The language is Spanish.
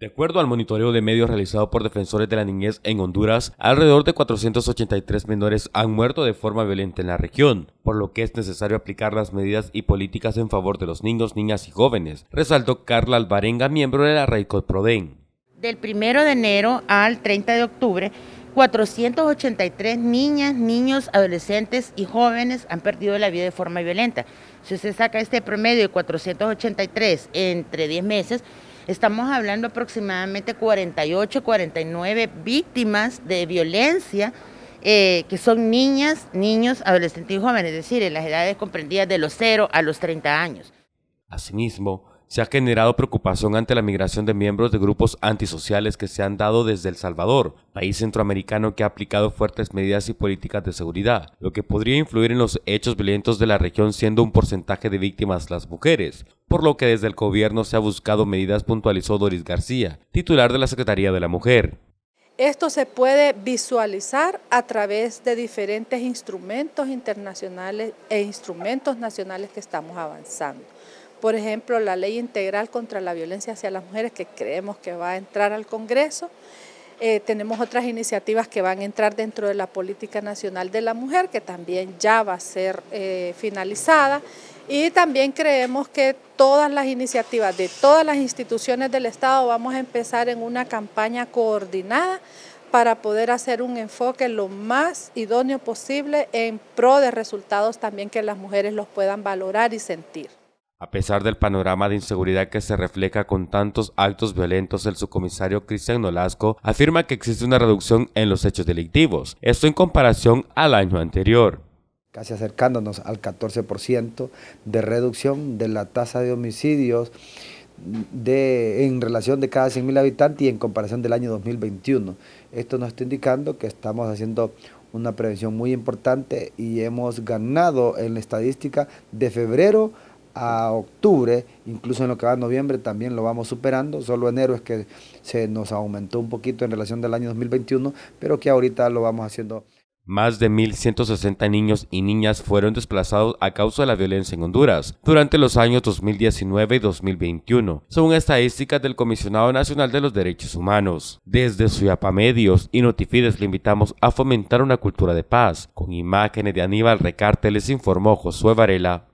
De acuerdo al monitoreo de medios realizado por defensores de la niñez en Honduras, alrededor de 483 menores han muerto de forma violenta en la región, por lo que es necesario aplicar las medidas y políticas en favor de los niños, niñas y jóvenes, resaltó Carla Alvarenga, miembro de la RAICOT Proden. Del 1 de enero al 30 de octubre, 483 niñas, niños, adolescentes y jóvenes han perdido la vida de forma violenta. Si usted saca este promedio de 483 entre 10 meses, Estamos hablando aproximadamente 48, 49 víctimas de violencia. Eh, que son niñas, niños, adolescentes y jóvenes, es decir, en las edades comprendidas de los 0 a los 30 años. Asimismo, se ha generado preocupación ante la migración de miembros de grupos antisociales que se han dado desde El Salvador, país centroamericano que ha aplicado fuertes medidas y políticas de seguridad, lo que podría influir en los hechos violentos de la región siendo un porcentaje de víctimas las mujeres, por lo que desde el gobierno se ha buscado medidas, puntualizó Doris García, titular de la Secretaría de la Mujer. Esto se puede visualizar a través de diferentes instrumentos internacionales e instrumentos nacionales que estamos avanzando. Por ejemplo, la ley integral contra la violencia hacia las mujeres que creemos que va a entrar al Congreso. Eh, tenemos otras iniciativas que van a entrar dentro de la Política Nacional de la Mujer, que también ya va a ser eh, finalizada. Y también creemos que todas las iniciativas de todas las instituciones del Estado vamos a empezar en una campaña coordinada para poder hacer un enfoque lo más idóneo posible en pro de resultados también que las mujeres los puedan valorar y sentir. A pesar del panorama de inseguridad que se refleja con tantos actos violentos, el subcomisario Cristian Nolasco afirma que existe una reducción en los hechos delictivos, esto en comparación al año anterior. Casi acercándonos al 14% de reducción de la tasa de homicidios en relación de cada 100.000 habitantes y en comparación del año 2021. Esto nos está indicando que estamos haciendo una prevención muy importante y hemos ganado en la estadística de febrero a octubre, incluso en lo que va a noviembre también lo vamos superando, solo enero es que se nos aumentó un poquito en relación del año 2021, pero que ahorita lo vamos haciendo. Más de 1.160 niños y niñas fueron desplazados a causa de la violencia en Honduras durante los años 2019 y 2021, según estadísticas del Comisionado Nacional de los Derechos Humanos. Desde Suyapa Medios y Notifides le invitamos a fomentar una cultura de paz. Con imágenes de Aníbal Recarte les informó Josué Varela.